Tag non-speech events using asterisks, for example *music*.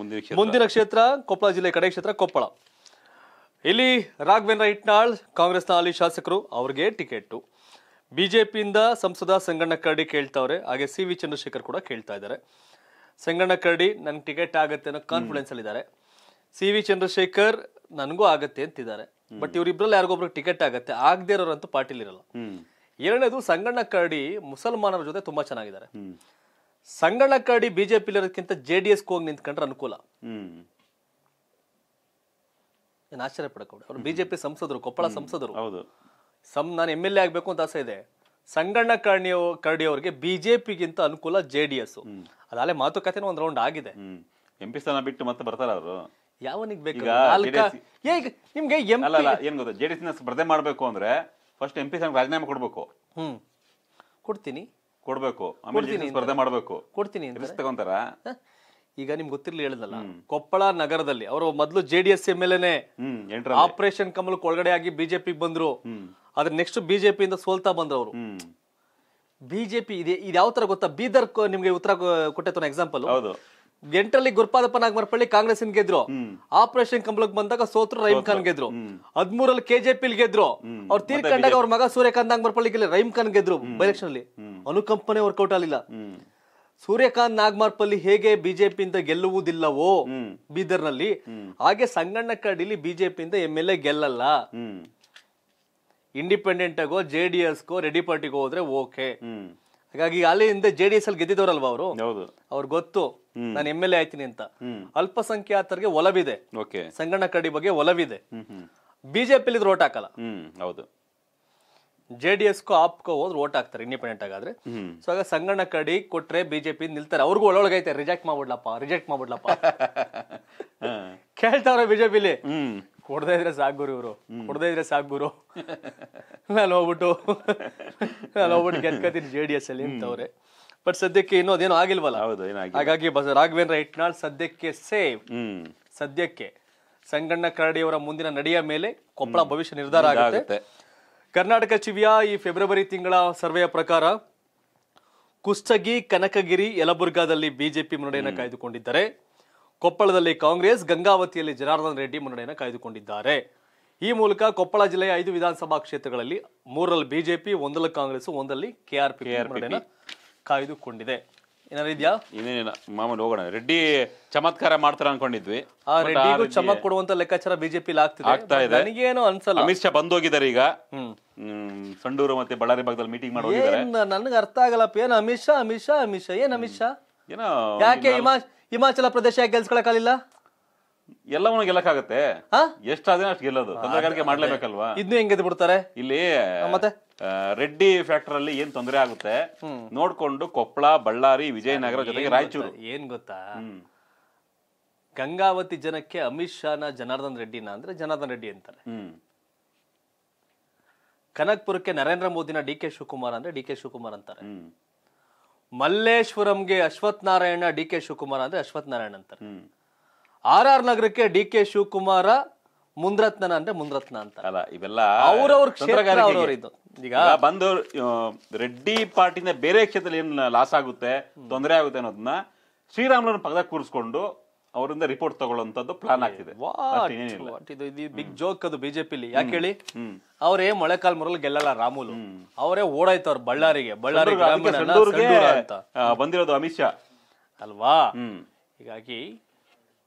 ಮುಂದಿನ ಕ್ಷೇತ್ರ ಕೊಪ್ಪಳ ಜಿಲ್ಲೆ ಕಡೆ ಕ್ಷೇತ್ರ ಕೊಪ್ಪಳ ಇಲ್ಲಿ ರಾಘವೇಂದ್ರ ಇಟ್ನಾಳ್ ಕಾಂಗ್ರೆಸ್ನ ಅಲ್ಲಿ ಶಾಸಕರು ಅವ್ರಿಗೆ ಟಿಕೆಟ್ ಬಿಜೆಪಿಯಿಂದ ಸಂಸದ ಸಂಗಣ್ಣ ಕರಡಿ ಕೇಳ್ತಾವ್ರೆ ಹಾಗೆ ಸಿ ವಿ ಚಂದ್ರಶೇಖರ್ ಕೂಡ ಕೇಳ್ತಾ ಇದ್ದಾರೆ ಸಂಗಣ್ಣ ಕರಡಿ ನನ್ಗೆ ಟಿಕೆಟ್ ಆಗತ್ತೆ ಅನ್ನೋ ಕಾನ್ಫಿಡೆನ್ಸ್ ಅಲ್ಲಿ ಇದ್ದಾರೆ ಸಿ ವಿ ಚಂದ್ರಶೇಖರ್ ನನಗೂ ಆಗತ್ತೆ ಅಂತಿದ್ದಾರೆ ಬಟ್ ಇವರಿಬ್ರಲ್ಲಿ ಯಾರಿಗೊಬ್ರಿಗೆ ಟಿಕೆಟ್ ಆಗತ್ತೆ ಆಗದೆ ಇರೋರಂತೂ ಪಾಟೀಲ್ ಇರಲ್ಲ ಎರಡನೇದು ಸಂಗಣ್ಣ ಕರಡಿ ಮುಸಲ್ಮಾನರ ಜೊತೆ ತುಂಬಾ ಚೆನ್ನಾಗಿದ್ದಾರೆ ಸಂಗಣ ಕಾಡಿ ಬಿಜೆಪಿ ಇರೋದಕ್ಕಿಂತ ಜೆ ಡಿ ಎಸ್ಗೆ ಹೋಗಿ ನಿಂತ್ಕೊಂಡ್ರೆ ಅನುಕೂಲ ಹ್ಮ್ ಆಶ್ಚರ್ಯ ಪಡಕ ಅವರು ಬಿಜೆಪಿ ಸಂಸದರು ಕೊಪ್ಪಳ ಸಂಸದರು ಹೌದು ಸಂ ನಾನು ಎಮ್ ಎಲ್ ಎ ಆಗಬೇಕು ಅಂತ ಆಸೆ ಇದೆ ಸಂಗಣ್ಣ ಕರ್ಣಿ ಕರ್ಡಿ ಅವರಿಗೆ ಬಿಜೆಪಿಗಿಂತ ಅನುಕೂಲ ಜೆ ಡಿ ಎಸ್ ಮಾತುಕತೆನೂ ಒಂದು ರೌಂಡ್ ಆಗಿದೆ ಎಂ ಪಿ ಸ್ಥಾನ ಬಿಟ್ಟು ಮತ್ತೆ ಬರ್ತಾರ ಅವರು ಯಾವನಿಗೆ ಬೇಕು ಈಗ ನಿಮ್ಗೆ ಅಲ್ಲ ಅಲ್ಲ ಏನ್ ಗೊತ್ತಾ ಜೆಡಿಎಸ್ ಸ್ಪರ್ಧೆ ಮಾಡ್ಬೇಕು ಅಂದ್ರೆ ಫಸ್ಟ್ ಎಂ ಪಿ ಸ್ಥಾನಕ್ಕೆ ರಾಜೀನಾಮೆ ಕೊಡ್ಬೇಕು ಹ್ಮ್ ಕೊಡ್ತೀನಿ ಕೊಡ್ಬೇಕು ಸ್ಪರ್ಧೆ ಮಾಡ್ಬೇಕು ಕೊಡ್ತೀನಿ ತಗೊಂತಾರ ಈಗ ನಿಮ್ಗೆ ಗೊತ್ತಿರ್ಲಿ ಹೇಳಿದಲ್ಲ ಕೊಪ್ಪಳ ನಗರದಲ್ಲಿ ಅವರು ಮೊದಲು ಜೆ ಡಿ ಎಸ್ ಎಲ್ ಎನೆ ಆಪರೇಷನ್ ಕಮಲ್ ಒಳಗಡೆ ಆಗಿ ಬಿಜೆಪಿ ಬಂದ್ರು ಅದ್ರ ನೆಕ್ಸ್ಟ್ ಬಿಜೆಪಿ ಇಂದ ಸೋಲ್ತಾ ಬಂದ್ರು ಅವರು ಬಿಜೆಪಿ ಇದೆ ಇದು ಯಾವ ತರ ಗೊತ್ತಾ ಬೀದರ್ ನಿಮ್ಗೆ ಉತ್ತರ ಕೊಟ್ಟೆ ಎಕ್ಸಾಂಪಲ್ ಎಂಟರಲ್ಲಿ ಗುರುಪಾದಪ್ಪ ನಾಗಮರ್ಪಳ್ಳಿ ಕಾಂಗ್ರೆಸ್ ಗೆದ್ರು ಆಪರೇಷನ್ ಕಂಬಳಕ್ ಬಂದಾಗ ಸೋತ್ರು ರೈಮ್ ಖಾನ್ ಗೆದ್ರು ಹದ್ಮೂರಲ್ಲಿ ಕೆಜೆಪಿ ಗೆದ್ರು ಅವ್ರು ತೀರ್ಕೊಂಡಾಗ ಅವ್ರ ಮಗ ಸೂರ್ಯಕಾಂತ್ ನಾಗಮರ್ಪಳ್ಳಿ ರೈಮ್ ಖಾನ್ ಗೆದ್ರು ಬೈಲೆಕ್ಷನ್ ಅಲ್ಲಿ ಅನುಕಂಪನೆ ವರ್ಕೌಟ್ ಆಗಲಿಲ್ಲ ಸೂರ್ಯಕಾಂತ್ ನಾಗ್ಮಾರ್ಪಲ್ಲಿ ಹೇಗೆ ಬಿಜೆಪಿಯಿಂದ ಗೆಲ್ಲುವುದಿಲ್ಲವೋ ಬೀದರ್ನಲ್ಲಿ ಹಾಗೆ ಸಂಗಣ್ಣ ಕಡಿಲಿ ಬಿಜೆಪಿಯಿಂದ ಎಂ ಎಲ್ ಎ ಗೆಲ್ಲಲ್ಲ ಇಂಡಿಪೆಂಡೆಂಟ್ ಆಗೋ ಜೆ ಡಿ ಗೋ ರೆಡಿ ಪಾರ್ಟಿಗೆ ಹೋದ್ರೆ ಓಕೆ ಹಾಗಾಗಿ ಅಲ್ಲಿಂದ ಜೆ ಡಿ ಎಸ್ ಅಲ್ಲಿ ಗೆದ್ದಿದವರಲ್ವಾ ಅವರು ಅವ್ರು ಗೊತ್ತು ನಾನು ಎಂ ಎಲ್ ಎ ಆಯ್ತೀನಿ ಅಂತ ಅಲ್ಪಸಂಖ್ಯಾತರಿಗೆ ಒಲವಿದೆ ಸಂಗಣ್ಣ ಕಡಿ ಬಗ್ಗೆ ಒಲವಿದೆ ಬಿಜೆಪಿ ಇದ್ರೆ ಓಟ್ ಹಾಕಲ್ಲ ಹೌದು ಜೆ ಡಿ ಎಸ್ ಆಪ್ಕೋ ಹೋದ್ರೆ ಓಟ್ ಆಗ್ತಾರೆ ಇಂಡಿಪೆಂಡೆಂಟ್ ಆಗಾದ್ರೆ ಸೊ ಆಗ ಸಂಗಣ್ಣ ಕಡಿ ಕೊಟ್ರೆ ಬಿಜೆಪಿ ನಿಲ್ತಾರೆ ಅವ್ರಿಗೂ ಒಳಗೈತೆ ರಿಜೆಕ್ಟ್ ಮಾಡ್ಬಿಡ್ಲಪ್ಪ ರಿಜೆಕ್ಟ್ ಮಾಡ್ಬಿಡ್ಲಪ್ಪ *laughs* ಕೇಳ್ತಾವ್ರೆ ಬಿಜೆಪಿಲಿ ಕೊಡದೇ ಇದ್ರೆ ಸಾಕು ಗುರು ಇವರು ಕೊಡದೇ ಇದ್ರೆ ಸಾಕು ಗುರು ನಾನು ಹೋಗ್ಬಿಟ್ಟು ನಾನು ಹೋಗ್ಬಿಟ್ಟು ಗೆದ್ಕೋತೀನಿ ಜೆ ಡಿ ಎಸ್ ಅಲ್ಲಿ ಅಂತವ್ರೆ ಬಟ್ ಸದ್ಯಕ್ಕೆ ಇನ್ನೂ ಅದೇನೋ ಆಗಿಲ್ವಲ್ಲ ಹೌದು ಹಾಗಾಗಿ ರಾಘವೇಂದ್ರ ಇಟ್ನಾಳ್ ಸದ್ಯಕ್ಕೆ ಸೇವ್ ಸದ್ಯಕ್ಕೆ ಸಂಗಣ್ಣ ಕರಡಿಯವರ ಮುಂದಿನ ನಡೆಯ ಮೇಲೆ ಕೊಪ್ಪಳ ಭವಿಷ್ಯ ನಿರ್ಧಾರ ಆಗುತ್ತೆ ಕರ್ನಾಟಕ ಚಿವಿಯ ಈ ಫೆಬ್ರವರಿ ತಿಂಗಳ ಸರ್ವೆಯ ಪ್ರಕಾರ ಕುಷ್ಟಗಿ ಕನಕಗಿರಿ ಯಲಬುರ್ಗಾದಲ್ಲಿ ಬಿಜೆಪಿ ಮುನ್ನಡೆಯನ್ನು ಕಾಯ್ದುಕೊಂಡಿದ್ದಾರೆ ಕೊಪ್ಪಳದಲ್ಲಿ ಕಾಂಗ್ರೆಸ್ ಗಂಗಾವತಿಯಲ್ಲಿ ಜನಾರ್ದನ್ ರೆಡ್ಡಿ ಮುನ್ನಡೆಯನ್ನು ಕಾಯ್ದುಕೊಂಡಿದ್ದಾರೆ ಈ ಮೂಲಕ ಕೊಪ್ಪಳ ಜಿಲ್ಲೆಯ ಐದು ವಿಧಾನಸಭಾ ಕ್ಷೇತ್ರಗಳಲ್ಲಿ ಮೂರರಲ್ಲಿ ಬಿಜೆಪಿ ಒಂದರಲ್ಲಿ ಕಾಂಗ್ರೆಸ್ ಒಂದಲ್ಲಿ ಕೆಆರ್ಪಿ ಮುನ್ನಡೆಯನ್ನು ಕಾಯ್ದುಕೊಂಡಿದೆ ಏನಾರಿದ್ಯಾ ಇದೆಯಾ ಮಾಮೂಲಿ ಹೋಗೋಣ ರೆಡ್ಡಿ ಚಮತ್ಕಾರ ಮಾಡ್ತಾರ ಅನ್ಕೊಂಡಿದ್ವಿ ಆ ರೆಡ್ಡಿಗೂ ಚಮಕ್ ಕೊಡುವಂತ ಲೆಕ್ಕಾಚಾರ ಬಿಜೆಪಿ ಆಗ್ತಾ ಇದೆ ನನಗೇನು ಅನ್ಸಲ್ಲ ಅಮಿತ್ ಶಾ ಬಂದೋಗಿದ್ದಾರೆ ಈಗ ಸಂಡೂರು ಮತ್ತೆ ಬಳ್ಳಾರಿ ಭಾಗದಲ್ಲಿ ಮೀಟಿಂಗ್ ಮಾಡಿ ಹೋಗಿದ್ದಾರೆ ನನ್ಗೆ ಅರ್ಥ ಆಗಲ್ಲಪ್ಪ ಏನ್ ಅಮಿತ್ ಶಾ ಅಮಿತ್ ಶಾ ಅಮಿತ್ ಶಾ ಏನ್ ಅಮಿತ್ ಶಾ ಏನೋ ಯಾಕೆ ಹಿಮಾಚಲ ಪ್ರದೇಶ ಯಾಕೆ ಗೆಲ್ಸ್ಕೊಳಕ್ಕಾಗಲಿಲ್ಲ ಎಲ್ಲವನ್ನೂ ಗೆಲ್ಲಕ್ಕಾಗತ್ತೆ ಎಷ್ಟಾದ್ರೆ ಅಷ್ಟು ಗೆಲ್ಲೋದು ತಂತ್ರಗಾರಿಕೆ ಮಾಡ್ಲೇಬೇಕಲ್ವಾ ಇದ್ನು ಹೆಂಗ್ ಬಿಡ್ತಾರೆ ಇಲ್ಲಿ ಮತ್ತೆ ರೆಡ್ಡಿ ಫ್ಯಾಕ್ಟರ್ ಅಲ್ಲಿ ಏನ್ ತೊಂದರೆ ಆಗುತ್ತೆ ನೋಡ್ಕೊಂಡು ಕೊಪ್ಪಳ ಬಳ್ಳಾರಿ ವಿಜಯನಗರ ಜೊತೆಗೆ ರಾಯಚೂರು ಏನ್ ಗೊತ್ತಾ ಗಂಗಾವತಿ ಜನಕ್ಕೆ ಅಮಿತ್ ಶಾನ ಜನಾರ್ದನ್ ರೆಡ್ಡಿನ ಅಂದ್ರೆ ಜನಾರ್ದನ್ ರೆಡ್ಡಿ ಅಂತಾರೆ ಕನಕ್ಪುರಕ್ಕೆ ನರೇಂದ್ರ ಮೋದಿನ ಡಿ ಕೆ ಶಿವಕುಮಾರ್ ಅಂದ್ರೆ ಡಿ ಕೆ ಶಿವಕುಮಾರ್ ಅಂತಾರೆ ಮಲ್ಲೇಶ್ವರಂಗೆ ಅಶ್ವಥ್ ನಾರಾಯಣ ಡಿ ಕೆ ಶಿವಕುಮಾರ್ ಅಂದ್ರೆ ಅಶ್ವಥ್ ನಾರಾಯಣ ಅಂತಾರೆ ಆರ್ ಆರ್ ನಗರಕ್ಕೆ ಡಿ ಕೆ ಶಿವಕುಮಾರ ಮುಂದ್ರತ್ನ ಅಂದ್ರೆ ಮುಂದ್ರತ್ನ ಅಂತ ಅಲ್ಲ ಇವೆಲ್ಲ ಅವ್ರವ್ರ ಕ್ಷೇತ್ರಗಾರ ಈಗ ಬಂದು ರೆಡ್ಡಿ ಪಾರ್ಟಿನ ಬೇರೆ ಕ್ಷೇತ್ರದಲ್ಲಿ ಏನ್ ಲಾಸ್ ಆಗುತ್ತೆ ತೊಂದರೆ ಆಗುತ್ತೆ ಅನ್ನೋದನ್ನ ಶ್ರೀರಾಮುಲು ಪಕ್ಕದ ಕೂರಿಸ್ಕೊಂಡು ಅವರಿಂದ ರಿಪೋರ್ಟ್ ತಗೊಳ್ಳುವಂತದ್ದು ಪ್ಲಾನ್ ಆಗ್ತಿದೆ ಇದು ಬಿಗ್ ಜೋಕ್ ಅದು ಬಿಜೆಪಿಲಿ ಯಾಕೆ ಹೇಳಿ ಅವ್ರೇ ಮೊಳೆಕಾಲ್ ಮರಲ್ ಗೆಲ್ಲಲ್ಲ ರಾಮುಲು ಅವರೇ ಅವ್ರ ಬಳ್ಳಾರಿಗೆ ಬಳ್ಳಾರಿ ಬಂದಿರೋದು ಅಮಿತ್ ಶಾ ಅಲ್ವಾ ಹೀಗಾಗಿ